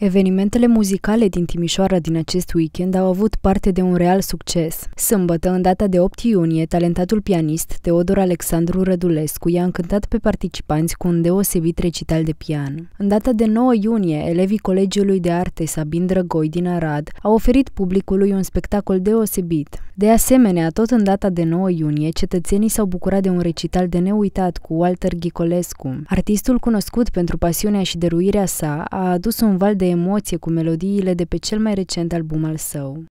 Evenimentele muzicale din Timișoara din acest weekend au avut parte de un real succes. Sâmbătă, în data de 8 iunie, talentatul pianist Teodor Alexandru Rădulescu i-a încântat pe participanți cu un deosebit recital de pian. În data de 9 iunie, elevii Colegiului de Arte Sabin Drăgoi din Arad au oferit publicului un spectacol deosebit. De asemenea, tot în data de 9 iunie, cetățenii s-au bucurat de un recital de neuitat cu Walter Ghicolescu. Artistul cunoscut pentru pasiunea și dăruirea sa a adus un val de emoție cu melodiile de pe cel mai recent album al său.